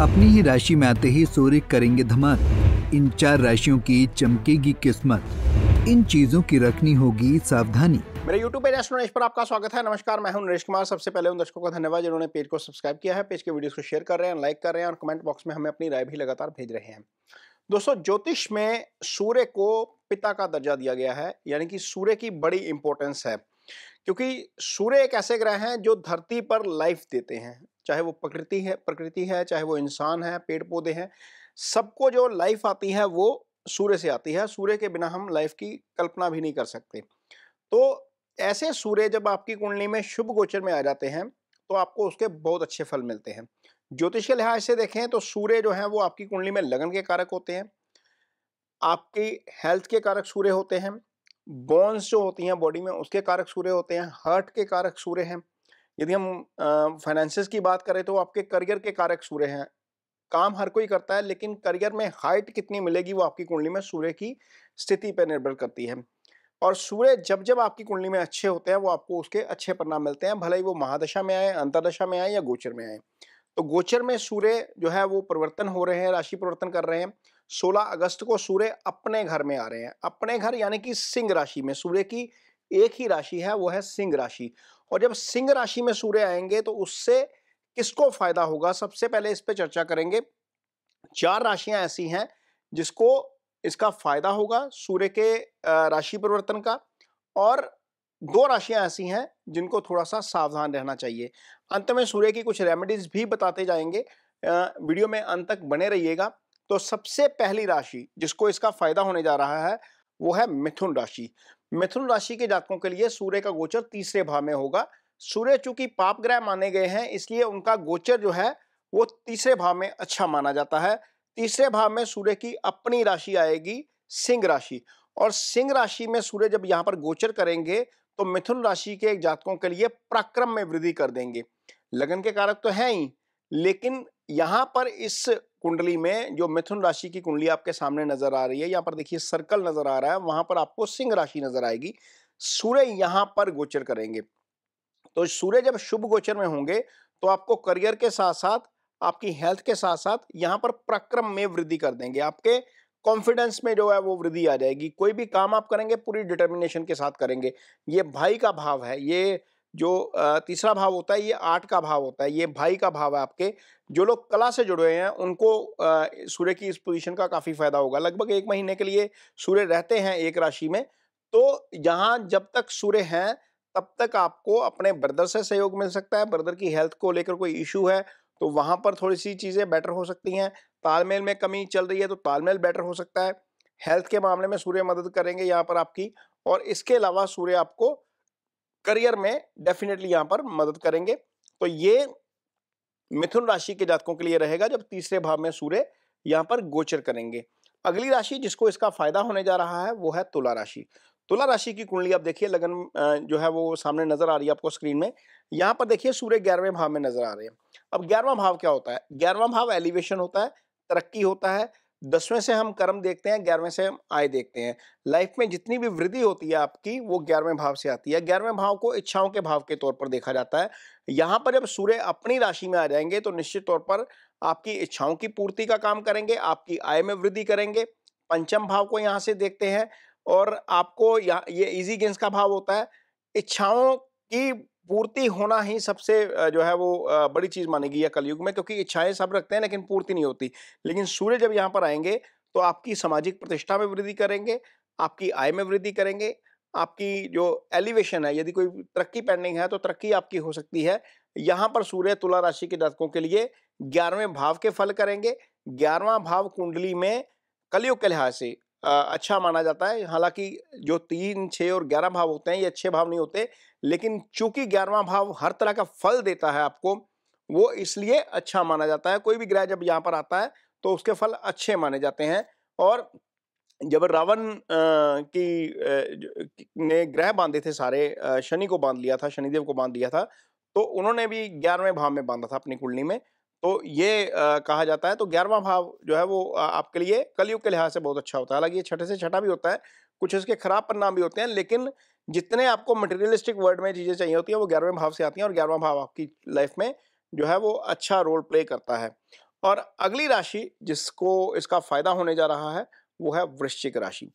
अपनी ही राशि में आते ही सूर्य करेंगे धमाल इन चार राशियों की चमकेगी किस्मत इन चीजों की रखनी होगी सावधानी मेरे YouTube पेज नरेश पर आपका स्वागत है नमस्कार मैं हूं नरेश कुमार सबसे पहले उन दर्शकों का धन्यवाद जिन्होंने पेज को सब्सक्राइब किया है पेज के वीडियोस को शेयर कर रहे हैं लाइक कर रहे हैं और कमेंट बॉक्स में हमें अपनी राय भी लगातार भेज रहे हैं दोस्तों ज्योतिष में सूर्य को पिता का दर्जा दिया गया है यानी कि सूर्य की बड़ी इंपॉर्टेंस है क्योंकि सूर्य एक ऐसे ग्रह हैं जो धरती पर लाइफ देते हैं चाहे वो प्रकृति है प्रकृति है चाहे वो इंसान है पेड़ पौधे हैं सबको जो लाइफ आती है वो सूर्य से आती है सूर्य के बिना हम लाइफ की कल्पना भी नहीं कर सकते तो ऐसे सूर्य जब आपकी कुंडली में शुभ गोचर में आ जाते हैं तो आपको उसके बहुत अच्छे फल मिलते हैं ज्योतिष के लिहाज से देखें तो सूर्य जो है वो आपकी कुंडली में लगन के कारक होते हैं आपकी हेल्थ के कारक सूर्य होते हैं बोन्स जो होती हैं बॉडी में उसके कारक सूर्य होते हैं हार्ट के कारक सूर्य हैं यदि हम फाइनेंसिस की बात करें तो आपके करियर के कारक सूर्य हैं काम हर कोई करता है लेकिन करियर में हाइट कितनी मिलेगी वो आपकी कुंडली में सूर्य की स्थिति पर निर्भर करती है और सूर्य जब जब आपकी कुंडली में अच्छे होते हैं वो आपको उसके अच्छे परिणाम मिलते हैं भले ही वो महादशा में आए अंतरदशा में आए या गोचर में आए तो गोचर में सूर्य जो है वो परिवर्तन हो रहे हैं राशि परिवर्तन कर रहे हैं 16 अगस्त को सूर्य अपने घर में आ रहे हैं अपने घर यानी कि सिंह राशि में सूर्य की एक ही राशि है वो है सिंह राशि और जब सिंह राशि में सूर्य आएंगे तो उससे किसको फायदा होगा सबसे पहले इस पर चर्चा करेंगे चार राशियां ऐसी हैं जिसको इसका फायदा होगा सूर्य के राशि परिवर्तन का और दो राशियां ऐसी हैं जिनको थोड़ा सा सावधान रहना चाहिए अंत में सूर्य की कुछ रेमेडीज भी बताते जाएंगे वीडियो में अंत तक बने रहिएगा तो सबसे पहली राशि जिसको इसका फायदा होने जा रहा है वो है मिथुन राशि मिथुन राशि के जातकों के लिए सूर्य का गोचर तीसरे भाव में होगा सूर्य चूंकि ग्रह माने गए हैं इसलिए उनका गोचर जो है वो तीसरे भाव में अच्छा माना जाता है तीसरे भाव में सूर्य की अपनी राशि आएगी सिंह राशि और सिंह राशि में सूर्य जब यहाँ पर गोचर करेंगे तो मिथुन राशि के जातकों के लिए पराक्रम में वृद्धि कर देंगे लगन के कारक तो है ही लेकिन यहाँ पर इस कुंडली में जो मिथुन राशि की कुंडली आपके सामने नजर आ रही है यहाँ पर देखिए सर्कल नजर आ रहा है वहां पर आपको सिंह राशि नजर आएगी सूर्य यहाँ पर गोचर करेंगे तो सूर्य जब शुभ गोचर में होंगे तो आपको करियर के साथ साथ आपकी हेल्थ के साथ साथ यहाँ पर प्रक्रम में वृद्धि कर देंगे आपके कॉन्फिडेंस में जो है वो वृद्धि आ जाएगी कोई भी काम आप करेंगे पूरी डिटर्मिनेशन के साथ करेंगे ये भाई का भाव है ये जो तीसरा भाव होता है ये आठ का भाव होता है ये भाई का भाव है आपके जो लोग कला से जुड़े हुए हैं उनको सूर्य की इस पोजीशन का काफ़ी फायदा होगा लगभग एक महीने के लिए सूर्य रहते हैं एक राशि में तो यहाँ जब तक सूर्य हैं तब तक आपको अपने ब्रदर से सहयोग मिल सकता है ब्रदर की हेल्थ को लेकर कोई इशू है तो वहाँ पर थोड़ी सी चीज़ें बेटर हो सकती हैं तालमेल में कमी चल रही है तो तालमेल बेटर हो सकता है हेल्थ के मामले में सूर्य मदद करेंगे यहाँ पर आपकी और इसके अलावा सूर्य आपको करियर में डेफिनेटली यहाँ पर मदद करेंगे तो ये मिथुन राशि के जातकों के लिए रहेगा जब तीसरे भाव में सूर्य यहाँ पर गोचर करेंगे अगली राशि जिसको इसका फायदा होने जा रहा है वो है तुला राशि तुला राशि की कुंडली आप देखिए लगन जो है वो सामने नजर आ रही है आपको स्क्रीन में यहाँ पर देखिए सूर्य ग्यारहवें भाव में नजर आ रहे हैं अब ग्यारहवां भाव क्या होता है ग्यारहवा भाव एलिवेशन होता है तरक्की होता है दसवें से हम कर्म देखते हैं ग्यारहवें से हम आय देखते हैं लाइफ में जितनी भी वृद्धि होती है आपकी वो ग्यारहवें भाव से आती है ग्यारहवें भाव को इच्छाओं के भाव के तौर पर देखा जाता है यहाँ पर जब सूर्य अपनी राशि में आ जाएंगे तो निश्चित तौर पर आपकी इच्छाओं की पूर्ति का काम करेंगे आपकी आय में वृद्धि करेंगे पंचम भाव को यहाँ से देखते हैं और आपको यहाँ ये इजी गेंस का भाव होता है इच्छाओं की पूर्ति होना ही सबसे जो है वो बड़ी चीज़ मानी गई है कलयुग में क्योंकि इच्छाएं सब रखते हैं लेकिन पूर्ति नहीं होती लेकिन सूर्य जब यहाँ पर आएंगे तो आपकी सामाजिक प्रतिष्ठा में वृद्धि करेंगे आपकी आय में वृद्धि करेंगे आपकी जो एलिवेशन है यदि कोई तरक्की पेंडिंग है तो तरक्की आपकी हो सकती है यहाँ पर सूर्य तुला राशि के जातकों के लिए ग्यारहवें भाव के फल करेंगे ग्यारहवा भाव कुंडली में कलयुग के लिहाज से अच्छा माना जाता है हालांकि जो तीन छः और ग्यारह भाव होते हैं ये अच्छे भाव नहीं होते लेकिन चूंकि ग्यारहवा भाव हर तरह का फल देता है आपको वो इसलिए अच्छा माना जाता है कोई भी ग्रह जब यहाँ पर आता है तो उसके फल अच्छे माने जाते हैं और जब रावण की ने ग्रह बांधे थे सारे शनि को बांध लिया था शनिदेव को बांध लिया था तो उन्होंने भी ग्यारहवें भाव में बांधा था अपनी कुंडली में तो ये कहा जाता है तो ग्यारहवा भाव जो है वो आपके लिए कलयुग के लिहाज से बहुत अच्छा होता है हालांकि ये छठे से छठा भी होता है कुछ इसके खराब परिणाम भी होते हैं लेकिन जितने आपको मटेरियलिस्टिक वर्ड में चीज़ें चाहिए होती है वो ग्यारहवें भाव से आती हैं और ग्यारहवा भाव आपकी लाइफ में जो है वो अच्छा रोल प्ले करता है और अगली राशि जिसको इसका फायदा होने जा रहा है वो है वृश्चिक राशि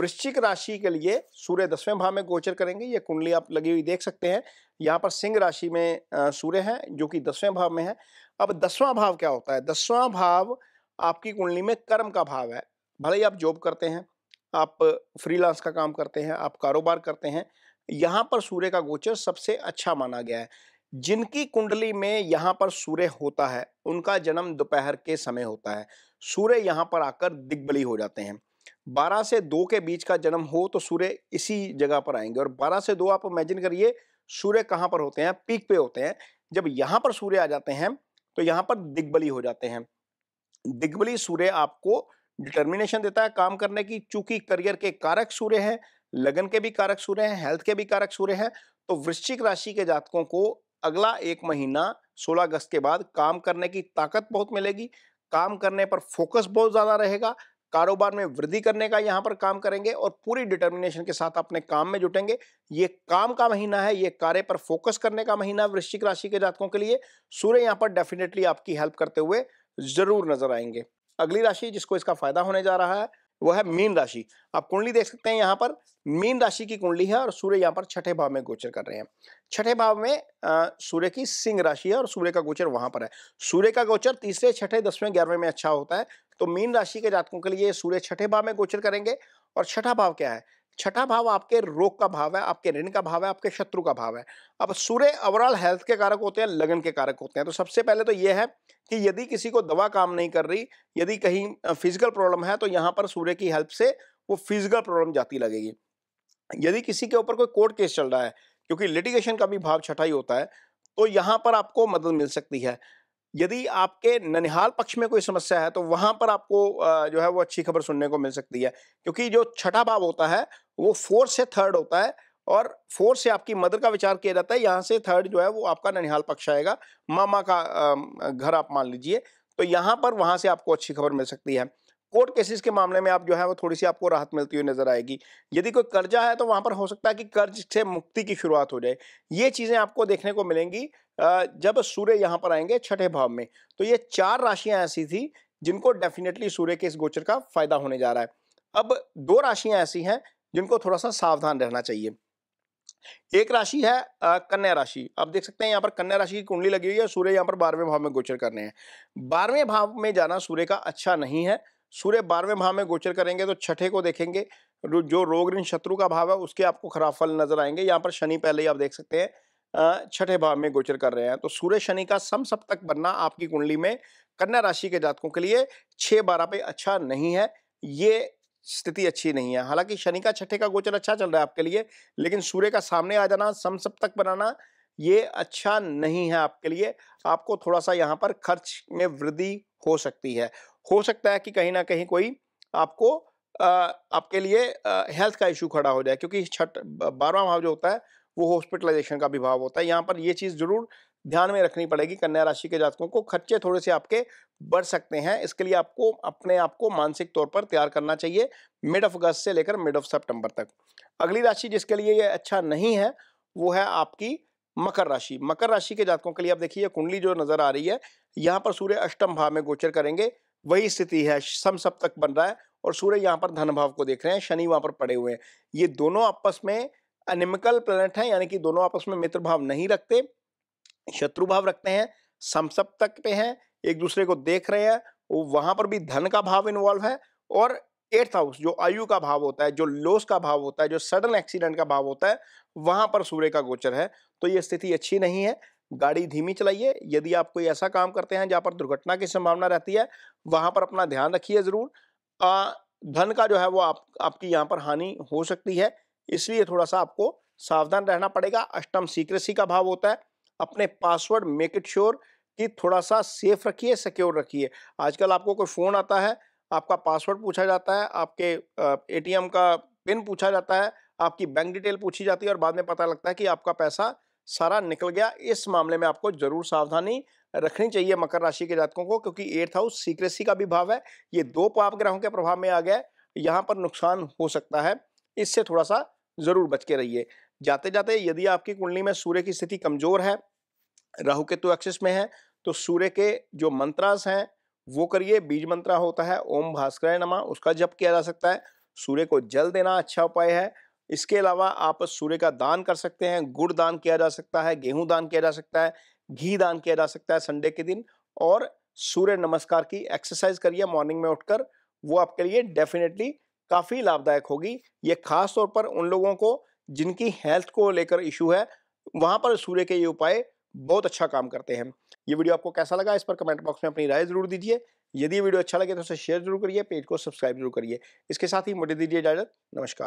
वृश्चिक राशि के लिए सूर्य दसवें भाव में गोचर करेंगे ये कुंडली आप लगी हुई देख सकते हैं यहाँ पर सिंह राशि में सूर्य है जो कि दसवें भाव में है अब दसवां भाव क्या होता है दसवां भाव आपकी कुंडली में कर्म का भाव है भले ही आप जॉब करते हैं आप फ्रीलांस का काम करते हैं आप कारोबार करते हैं यहाँ पर सूर्य का गोचर सबसे अच्छा माना गया है जिनकी कुंडली में यहाँ पर सूर्य होता है उनका जन्म दोपहर के समय होता है सूर्य यहाँ पर आकर दिग्बली हो जाते हैं बारह से दो के बीच का जन्म हो तो सूर्य इसी जगह पर आएंगे और बारह से दो आप इमेजिन करिए सूर्य कहाँ पर होते हैं पीक पे होते हैं जब यहाँ पर सूर्य आ जाते हैं तो यहाँ पर दिग्बली हो जाते हैं दिग्बली सूर्य आपको डिटर्मिनेशन देता है काम करने की चूंकि करियर के कारक सूर्य है लगन के भी कारक सूर्य हैं हेल्थ के भी कारक सूर्य हैं तो वृश्चिक राशि के जातकों को अगला एक महीना 16 अगस्त के बाद काम करने की ताकत बहुत मिलेगी काम करने पर फोकस बहुत ज़्यादा रहेगा कारोबार में वृद्धि करने का यहाँ पर काम करेंगे और पूरी डिटर्मिनेशन के साथ अपने काम में जुटेंगे ये काम का महीना है ये कार्य पर फोकस करने का महीना वृश्चिक राशि के जातकों के लिए सूर्य यहाँ पर डेफिनेटली आपकी हेल्प करते हुए जरूर नजर आएंगे अगली राशि जिसको इसका फायदा होने जा रहा है वो है मीन राशि आप कुंडली देख सकते हैं यहाँ पर मीन राशि की कुंडली है और सूर्य यहाँ पर छठे भाव में गोचर कर रहे हैं छठे भाव में सूर्य की सिंह राशि है और सूर्य का गोचर वहां पर है सूर्य का गोचर तीसरे छठे दसवें ग्यारहवें में अच्छा होता है तो मीन राशि के जातकों के लिए सूर्य छठे भाव में गोचर करेंगे और छठा भाव क्या है छठा भाव आपके रोग का भाव है आपके ऋण का भाव है आपके शत्रु का भाव है अब सूर्य ओवरऑल हेल्थ के कारक होते हैं लगन के कारक होते हैं तो सबसे पहले तो ये है कि यदि किसी को दवा काम नहीं कर रही यदि कहीं फिजिकल प्रॉब्लम है तो यहाँ पर सूर्य की हेल्प से वो फिजिकल प्रॉब्लम जाती लगेगी यदि किसी के ऊपर कोई कोर्ट केस चल रहा है क्योंकि लिटिगेशन का भी भाव छठा ही होता है तो यहाँ पर आपको मदद मिल सकती है यदि आपके ननिहाल पक्ष में कोई समस्या है तो वहां पर आपको जो है वो अच्छी खबर सुनने को मिल सकती है क्योंकि जो छठा भाव होता है वो फोर्थ से थर्ड होता है और फोर से आपकी मदर का विचार किया जाता है यहाँ से थर्ड जो है वो आपका ननिहाल पक्ष आएगा मामा का घर आप मान लीजिए तो यहाँ पर वहाँ से आपको अच्छी खबर मिल सकती है कोर्ट केसेस के मामले में आप जो है वो थोड़ी सी आपको राहत मिलती हुई नजर आएगी यदि कोई कर्जा है तो वहां पर हो सकता है कि कर्ज से मुक्ति की शुरुआत हो जाए ये चीज़ें आपको देखने को मिलेंगी जब सूर्य यहाँ पर आएंगे छठे भाव में तो ये चार राशियां ऐसी थी जिनको डेफिनेटली सूर्य के इस गोचर का फायदा होने जा रहा है अब दो राशियां ऐसी हैं जिनको थोड़ा सा सावधान रहना चाहिए एक राशि है कन्या राशि आप देख सकते हैं यहाँ पर कन्या राशि की कुंडली लगी हुई है सूर्य यहाँ पर बारहवें भाव में गोचर करने हैं बारहवें भाव में जाना सूर्य का अच्छा नहीं है सूर्य बारहवें भाव में गोचर करेंगे तो छठे को देखेंगे जो रोग ऋण शत्रु का भाव है उसके आपको खराब फल नजर आएंगे यहाँ पर शनि पहले ही आप देख सकते हैं छठे भाव में गोचर कर रहे हैं तो सूर्य शनि का सम सप्तक बनना आपकी कुंडली में कन्या राशि के जातकों के लिए छः बारह पे अच्छा नहीं है ये स्थिति अच्छी नहीं है हालांकि शनि का छठे का गोचर अच्छा चल रहा है आपके लिए लेकिन सूर्य का सामने आ जाना सम सप्तक बनाना ये अच्छा नहीं है आपके लिए आपको थोड़ा सा यहाँ पर खर्च में वृद्धि हो सकती है हो सकता है कि कहीं ना कहीं कोई आपको आपके लिए हेल्थ का इशू खड़ा हो जाए क्योंकि छठ बारवा भाव जो होता है वो हॉस्पिटलाइजेशन का भी भाव होता है यहाँ पर ये चीज़ जरूर ध्यान में रखनी पड़ेगी कन्या राशि के जातकों को खर्चे थोड़े से आपके बढ़ सकते हैं इसके लिए आपको अपने आप को मानसिक तौर पर तैयार करना चाहिए मिड ऑफ अगस्त से लेकर मिड ऑफ सितंबर तक अगली राशि जिसके लिए ये अच्छा नहीं है वो है आपकी मकर राशि मकर राशि के जातकों के लिए आप देखिए कुंडली जो नजर आ रही है यहाँ पर सूर्य अष्टम भाव में गोचर करेंगे वही स्थिति है सम सप्तक बन रहा है और सूर्य यहाँ पर धन भाव को देख रहे हैं शनि वहां पर पड़े हुए हैं ये दोनों आपस में अनिमिकल प्लेनेट हैं यानी कि दोनों आपस में मित्र भाव नहीं रखते शत्रु भाव रखते हैं तक पे हैं एक दूसरे को देख रहे हैं वहां पर भी धन का भाव इन्वॉल्व है और एट्थ हाउस जो आयु का भाव होता है जो लोस का भाव होता है जो सडन एक्सीडेंट का भाव होता है वहां पर सूर्य का गोचर है तो ये स्थिति अच्छी नहीं है गाड़ी धीमी चलाइए यदि आप कोई ऐसा काम करते हैं जहाँ पर दुर्घटना की संभावना रहती है वहाँ पर अपना ध्यान रखिए ज़रूर धन का जो है वो आप आपकी यहाँ पर हानि हो सकती है इसलिए थोड़ा सा आपको सावधान रहना पड़ेगा अष्टम सीक्रेसी का भाव होता है अपने पासवर्ड मेक इट श्योर कि थोड़ा सा सेफ रखिए सिक्योर रखिए आजकल आपको कोई फ़ोन आता है आपका पासवर्ड पूछा जाता है आपके ए का पिन पूछा जाता है आपकी बैंक डिटेल पूछी जाती है और बाद में पता लगता है कि आपका पैसा सारा निकल गया इस मामले में आपको जरूर सावधानी रखनी चाहिए मकर राशि के जातकों को क्योंकि एर्थ हाउस सीक्रेसी का भी भाव है ये दो पाप ग्रहों के प्रभाव में आ गया है यहाँ पर नुकसान हो सकता है इससे थोड़ा सा जरूर बच के रहिए जाते जाते यदि आपकी कुंडली में सूर्य की स्थिति कमजोर है राहु केतु एक्सिस में है तो सूर्य के जो मंत्रास हैं वो करिए बीज मंत्रा होता है ओम भास्कर नमा उसका जप किया जा सकता है सूर्य को जल देना अच्छा उपाय है इसके अलावा आप सूर्य का दान कर सकते हैं गुड़ दान किया जा सकता है गेहूं दान किया जा सकता है घी दान किया जा सकता है संडे के दिन और सूर्य नमस्कार की एक्सरसाइज करिए मॉर्निंग में उठकर वो आपके लिए डेफिनेटली काफ़ी लाभदायक होगी ये खास तौर पर उन लोगों को जिनकी हेल्थ को लेकर इशू है वहाँ पर सूर्य के ये उपाय बहुत अच्छा काम करते हैं ये वीडियो आपको कैसा लगा इस पर कमेंट बॉक्स में अपनी राय जरूर दीजिए यदि वीडियो अच्छा लगे तो उसे शेयर जरूर करिए पेज को सब्सक्राइब जरूर करिए इसके साथ ही मुझे दीजिए इजाजत नमस्कार